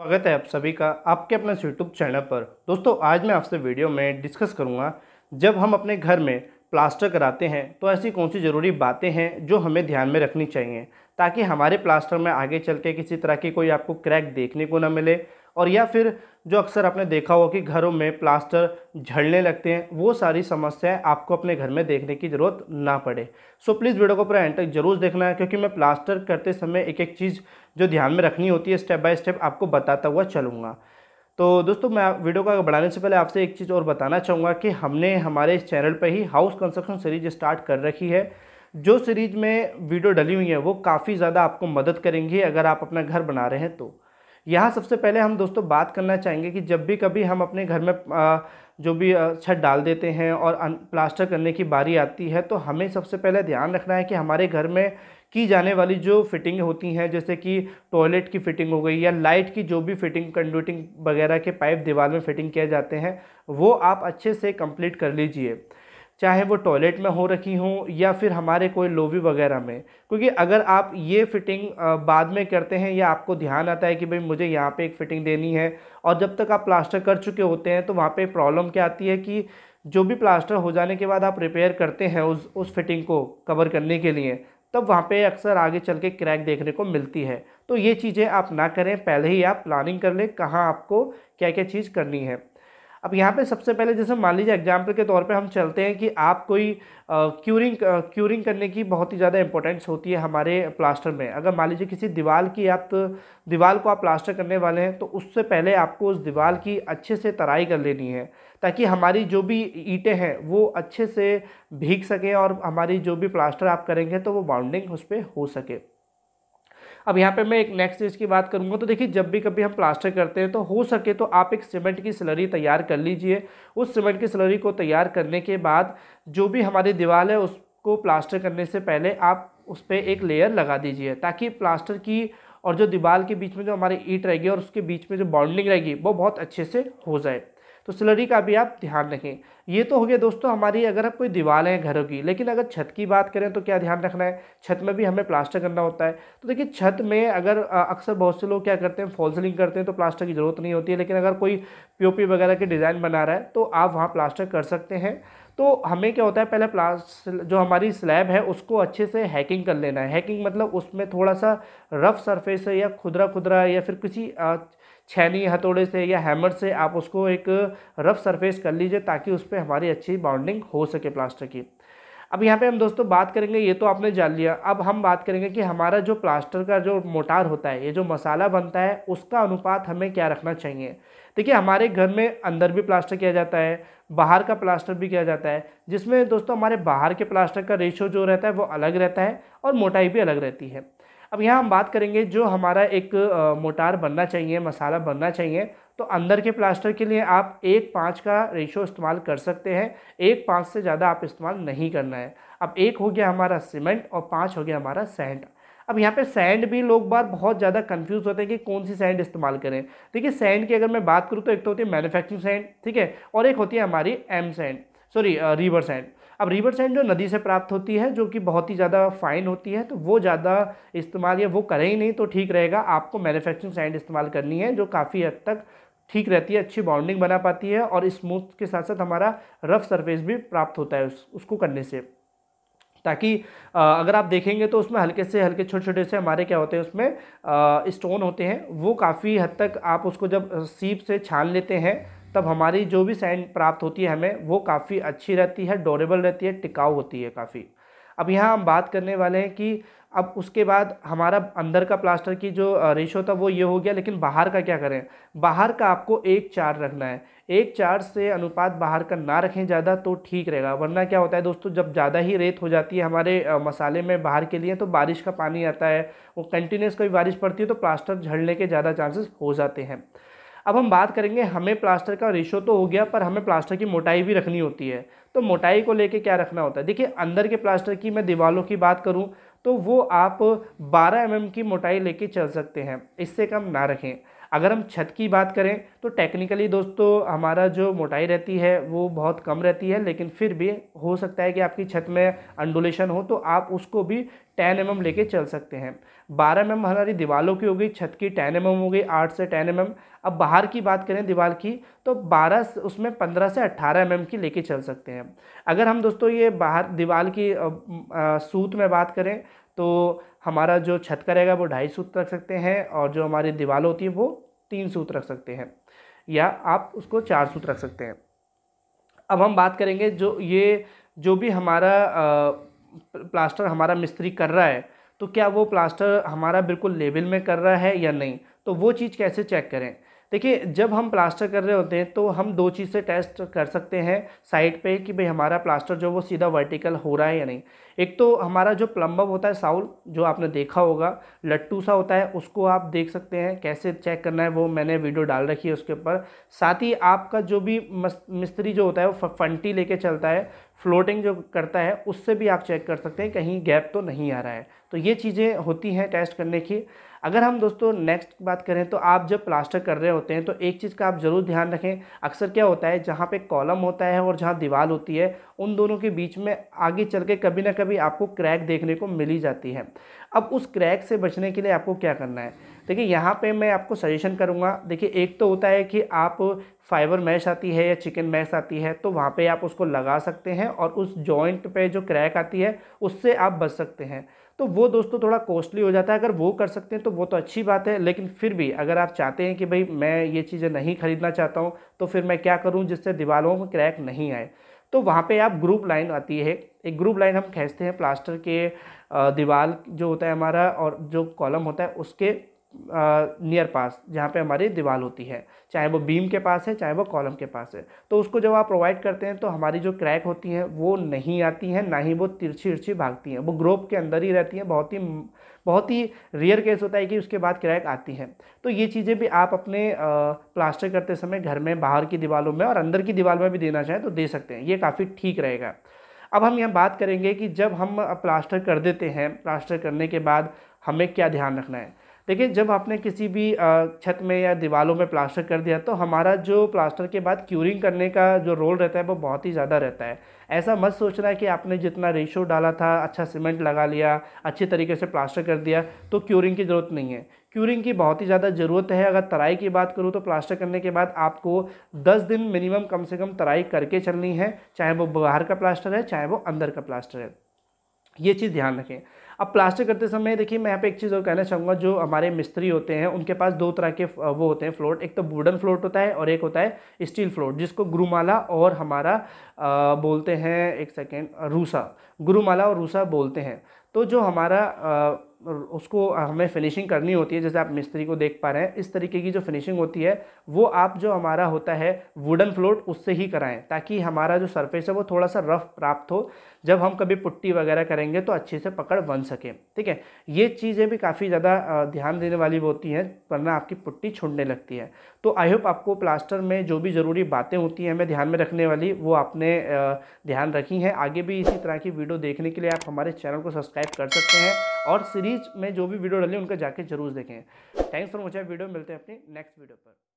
स्वागत है आप सभी का आपके अपने यूट्यूब चैनल पर दोस्तों आज मैं आपसे वीडियो में डिस्कस करूंगा जब हम अपने घर में प्लास्टर कराते हैं तो ऐसी कौन सी ज़रूरी बातें हैं जो हमें ध्यान में रखनी चाहिए ताकि हमारे प्लास्टर में आगे चल के किसी तरह की कोई आपको क्रैक देखने को ना मिले और या फिर जो अक्सर आपने देखा होगा कि घरों में प्लास्टर झड़ने लगते हैं वो सारी समस्याएं आपको अपने घर में देखने की ज़रूरत ना पड़े सो प्लीज़ वीडियो को पूरा एंड तक जरूर देखना है क्योंकि मैं प्लास्टर करते समय एक एक चीज़ जो ध्यान में रखनी होती है स्टेप बाय स्टेप आपको बताता हुआ चलूँगा तो दोस्तों मैं वीडियो को बढ़ाने से पहले आपसे एक चीज़ और बताना चाहूँगा कि हमने हमारे इस चैनल पर ही हाउस कंस्ट्रक्शन सीरीज स्टार्ट कर रखी है जो सीरीज़ में वीडियो डली हुई है वो काफ़ी ज़्यादा आपको मदद करेंगी अगर आप अपना घर बना रहे हैं तो यहाँ सबसे पहले हम दोस्तों बात करना चाहेंगे कि जब भी कभी हम अपने घर में जो भी छत डाल देते हैं और प्लास्टर करने की बारी आती है तो हमें सबसे पहले ध्यान रखना है कि हमारे घर में की जाने वाली जो फिटिंग होती हैं जैसे कि टॉयलेट की फिटिंग हो गई या लाइट की जो भी फिटिंग कंडूटिंग वगैरह के पाइप दीवार में फिटिंग किए जाते हैं वो आप अच्छे से कंप्लीट कर लीजिए चाहे वो टॉयलेट में हो रखी हों या फिर हमारे कोई लोबी वगैरह में क्योंकि अगर आप ये फिटिंग बाद में करते हैं या आपको ध्यान आता है कि भाई मुझे यहाँ पे एक फ़िटिंग देनी है और जब तक आप प्लास्टर कर चुके होते हैं तो वहाँ पे प्रॉब्लम क्या आती है कि जो भी प्लास्टर हो जाने के बाद आप रिपेयर करते हैं उस उस फिटिंग को कवर करने के लिए तब वहाँ पे अक्सर आगे चल के क्रैक देखने को मिलती है तो ये चीज़ें आप ना करें पहले ही आप प्लानिंग कर लें कहाँ आपको क्या क्या चीज़ करनी है अब यहाँ पे सबसे पहले जैसे मान लीजिए एग्जाम्पल के तौर पे हम चलते हैं कि आप कोई क्यूरिंग क्यूरिंग करने की बहुत ही ज़्यादा इंपॉर्टेंस होती है हमारे प्लास्टर में अगर मान लीजिए किसी दीवार की आप तो दीवार को आप प्लास्टर करने वाले हैं तो उससे पहले आपको उस दीवार की अच्छे से तराई कर लेनी है ताकि हमारी जो भी ईंटें हैं वो अच्छे से भीग सकें और हमारी जो भी प्लास्टर आप करेंगे तो वो बाउंडिंग उस पर हो सके अब यहाँ पे मैं एक नेक्स्ट चीज़ की बात करूँगा तो देखिए जब भी कभी हम प्लास्टर करते हैं तो हो सके तो आप एक सीमेंट की सिलरी तैयार कर लीजिए उस सीमेंट की सिलरी को तैयार करने के बाद जो भी हमारी दीवार है उसको प्लास्टर करने से पहले आप उस पर एक लेयर लगा दीजिए ताकि प्लास्टर की और जो दीवार के बीच में जो हमारी ईट रहेगी और उसके बीच में जो बाउंडिंग रहेगी वो बहुत अच्छे से हो जाए तो स्लरी का भी आप ध्यान रखें ये तो हो गया दोस्तों हमारी अगर आप कोई दीवार है घरों की लेकिन अगर छत की बात करें तो क्या ध्यान रखना है छत में भी हमें प्लास्टर करना होता है तो देखिए छत में अगर अक्सर बहुत से लोग क्या करते हैं फॉल्सलिंग करते हैं तो प्लास्टर की ज़रूरत नहीं होती है लेकिन अगर कोई पी वगैरह के डिज़ाइन बना रहा है तो आप वहाँ प्लास्टर कर सकते हैं तो हमें क्या होता है पहले प्लास्ट जो हमारी स्लैब है उसको अच्छे से हैकिंग कर लेना है हैकिंग मतलब उसमें थोड़ा सा रफ़ सरफेस है या खुदरा खुदरा या फिर किसी छैनी हथौड़े से या हैमर से आप उसको एक रफ़ सरफेस कर लीजिए ताकि उस पर हमारी अच्छी बाउंडिंग हो सके प्लास्टर की अब यहाँ पे हम दोस्तों बात करेंगे ये तो आपने जान लिया अब हम बात करेंगे कि हमारा जो प्लास्टर का जो मोटार होता है ये जो मसाला बनता है उसका अनुपात हमें क्या रखना चाहिए देखिए हमारे घर में अंदर भी प्लास्टर किया जाता है बाहर का प्लास्टर भी किया जाता है जिसमें दोस्तों हमारे बाहर के प्लास्टर का रेशो जो रहता है वो अलग रहता है और मोटाई भी अलग रहती है अब यहाँ हम बात करेंगे जो हमारा एक मोटार बनना चाहिए मसाला बनना चाहिए तो अंदर के प्लास्टर के लिए आप एक पाँच का रेशो इस्तेमाल कर सकते हैं एक पाँच से ज़्यादा आप इस्तेमाल नहीं करना है अब एक हो गया हमारा सीमेंट और पाँच हो गया हमारा सैंड अब यहाँ पे सैंड भी लोग बार बहुत ज़्यादा कंफ्यूज होते हैं कि कौन सी सैंड इस्तेमाल करें देखिए सैंड की अगर मैं बात करूँ तो एक तो होती है मैनुफैक्चरिंग सैंड ठीक है और एक होती है हमारी M sand sorry river sand अब रिवर सैंड जो नदी से प्राप्त होती है जो कि बहुत ही ज़्यादा फाइन होती है तो वो ज़्यादा इस्तेमाल या वो करें ही नहीं तो ठीक रहेगा आपको मैन्युफैक्चरिंग सैंड इस्तेमाल करनी है जो काफ़ी हद तक ठीक रहती है अच्छी बाउंडिंग बना पाती है और स्मूथ के साथ साथ हमारा रफ सरफेस भी प्राप्त होता है उस, उसको करने से ताकि अगर आप देखेंगे तो उसमें हल्के से हल्के छोटे छोटे से हमारे क्या होते हैं उसमें स्टोन होते हैं वो काफ़ी हद तक आप उसको जब सीप से छान लेते हैं तब हमारी जो भी सैंड प्राप्त होती है हमें वो काफ़ी अच्छी रहती है डोरेबल रहती है टिकाऊ होती है काफ़ी अब यहाँ हम बात करने वाले हैं कि अब उसके बाद हमारा अंदर का प्लास्टर की जो रेशो था वो ये हो गया लेकिन बाहर का क्या करें बाहर का आपको एक चार रखना है एक चार से अनुपात बाहर का ना रखें ज़्यादा तो ठीक रहेगा वरना क्या होता है दोस्तों जब ज़्यादा ही रेत हो जाती है हमारे मसाले में बाहर के लिए तो बारिश का पानी आता है वो कंटिन्यूस कभी बारिश पड़ती है तो प्लास्टर झड़ने के ज़्यादा चांसेस हो जाते हैं अब हम बात करेंगे हमें प्लास्टर का रेशो तो हो गया पर हमें प्लास्टर की मोटाई भी रखनी होती है तो मोटाई को लेके क्या रखना होता है देखिए अंदर के प्लास्टर की मैं दीवारों की बात करूँ तो वो आप 12 एम mm की मोटाई लेके चल सकते हैं इससे कम ना रखें अगर हम छत की बात करें तो टेक्निकली दोस्तों हमारा जो मोटाई रहती है वो बहुत कम रहती है लेकिन फिर भी हो सकता है कि आपकी छत में अंडोलेशन हो तो आप उसको भी 10 एम mm लेके चल सकते हैं 12 एम mm हमारी दीवारों की हो गई छत की 10 एम mm हो गई 8 से 10 एम mm अब बाहर की बात करें दीवार की तो 12 उसमें 15 से 18 एम की लेके चल सकते हैं अगर हम दोस्तों ये बाहर दीवार की सूत में बात करें तो हमारा जो छत का रहेगा वो ढाई सूत रख सकते हैं और जो हमारी दीवार होती है वो तीन सूत रख सकते हैं या आप उसको चार सूत रख सकते हैं अब हम बात करेंगे जो ये जो भी हमारा प्लास्टर हमारा मिस्त्री कर रहा है तो क्या वो प्लास्टर हमारा बिल्कुल लेवल में कर रहा है या नहीं तो वो चीज़ कैसे चेक करें देखिए जब हम प्लास्टर कर रहे होते हैं तो हम दो चीज़ से टेस्ट कर सकते हैं साइड पे कि भाई हमारा प्लास्टर जो वो सीधा वर्टिकल हो रहा है या नहीं एक तो हमारा जो प्लम्बम होता है साउल जो आपने देखा होगा लट्टू सा होता है उसको आप देख सकते हैं कैसे चेक करना है वो मैंने वीडियो डाल रखी है उसके ऊपर साथ ही आपका जो भी मिस्त्री जो होता है वो फंटी लेके चलता है फ्लोटिंग जो करता है उससे भी आप चेक कर सकते हैं कहीं गैप तो नहीं आ रहा है तो ये चीज़ें होती हैं टेस्ट करने की अगर हम दोस्तों नेक्स्ट बात करें तो आप जब प्लास्टर कर रहे होते हैं तो एक चीज़ का आप ज़रूर ध्यान रखें अक्सर क्या होता है जहाँ पे कॉलम होता है और जहाँ दीवार होती है उन दोनों के बीच में आगे चल के कभी ना कभी आपको क्रैक देखने को मिल ही जाती है अब उस क्रैक से बचने के लिए आपको क्या करना है देखिए यहाँ पे मैं आपको सजेशन करूँगा देखिए एक तो होता है कि आप फाइबर मैश आती है या चिकन मैश आती है तो वहाँ पे आप उसको लगा सकते हैं और उस जॉइंट पे जो क्रैक आती है उससे आप बच सकते हैं तो वो दोस्तों थोड़ा कॉस्टली हो जाता है अगर वो कर सकते हैं तो वो तो अच्छी बात है लेकिन फिर भी अगर आप चाहते हैं कि भाई मैं ये चीज़ें नहीं खरीदना चाहता हूँ तो फिर मैं क्या करूँ जिससे दीवारों में क्रैक नहीं आए तो वहाँ पे आप ग्रुप लाइन आती है एक ग्रुप लाइन हम खींचते हैं प्लास्टर के दीवार जो होता है हमारा और जो कॉलम होता है उसके नियर पास जहाँ पे हमारी दीवार होती है चाहे वो बीम के पास है चाहे वो कॉलम के पास है तो उसको जब आप प्रोवाइड करते हैं तो हमारी जो क्रैक होती है वो नहीं आती है ना ही वो तिरछी तिरछी भागती हैं वो ग्रोप के अंदर ही रहती हैं बहुत ही बहुत ही रेयर केस होता है कि उसके बाद क्रैक आती है तो ये चीज़ें भी आप अपने प्लास्टर करते समय घर में बाहर की दीवारों में और अंदर की दीवार में भी देना चाहें तो दे सकते हैं ये काफ़ी ठीक रहेगा अब हम यहाँ बात करेंगे कि जब हम प्लास्टर कर देते हैं प्लास्टर करने के बाद हमें क्या ध्यान रखना है देखिए जब आपने किसी भी छत में या दीवारों में प्लास्टर कर दिया तो हमारा जो प्लास्टर के बाद क्यूरिंग करने का जो रोल रहता है वो बहुत ही ज़्यादा रहता है ऐसा मत सोचना है कि आपने जितना रेशो डाला था अच्छा सीमेंट लगा लिया अच्छे तरीके से प्लास्टर कर दिया तो क्यूरिंग की ज़रूरत नहीं है क्यूरिंग की बहुत ही ज़्यादा ज़रूरत है अगर तराई की बात करूँ तो प्लास्टर करने के बाद आपको 10 दिन मिनिमम कम से कम तराई करके चलनी है चाहे वो बाहर का प्लास्टर है चाहे वो अंदर का प्लास्टर है ये चीज़ ध्यान रखें अब प्लास्टर करते समय देखिए मैं यहाँ पे एक चीज़ और कहना चाहूँगा जो हमारे मिस्त्री होते हैं उनके पास दो तरह के वो होते हैं फ्लोट एक तो वुडन फ्लोट होता है और एक होता है स्टील फ्लोट जिसको गुरुमाला और हमारा आ, बोलते हैं एक सेकेंड रूसा गुरुमाला और रूसा बोलते हैं तो जो हमारा आ, उसको हमें फिनिशिंग करनी होती है जैसे आप मिस्त्री को देख पा रहे हैं इस तरीके की जो फिनिशिंग होती है वो आप जो हमारा होता है वुडन फ्लोट उससे ही कराएं ताकि हमारा जो सरफेस है वो थोड़ा सा रफ प्राप्त हो जब हम कभी पुट्टी वगैरह करेंगे तो अच्छे से पकड़ बन सके ठीक है ये चीज़ें भी काफ़ी ज़्यादा ध्यान देने वाली होती हैं वरना आपकी पुट्टी छुड़ने लगती है तो आई होप आपको प्लास्टर में जो भी ज़रूरी बातें होती हैं हमें ध्यान में रखने वाली वो आपने ध्यान रखी हैं आगे भी इसी तरह की वीडियो देखने के लिए आप हमारे चैनल को सब्सक्राइब कर सकते हैं और सीरीज़ बीच में जो भी वीडियो डाली उनका जाके जरूर देखें थैंक्स फॉर वॉचिंग वीडियो मिलते हैं अपनी नेक्स्ट वीडियो पर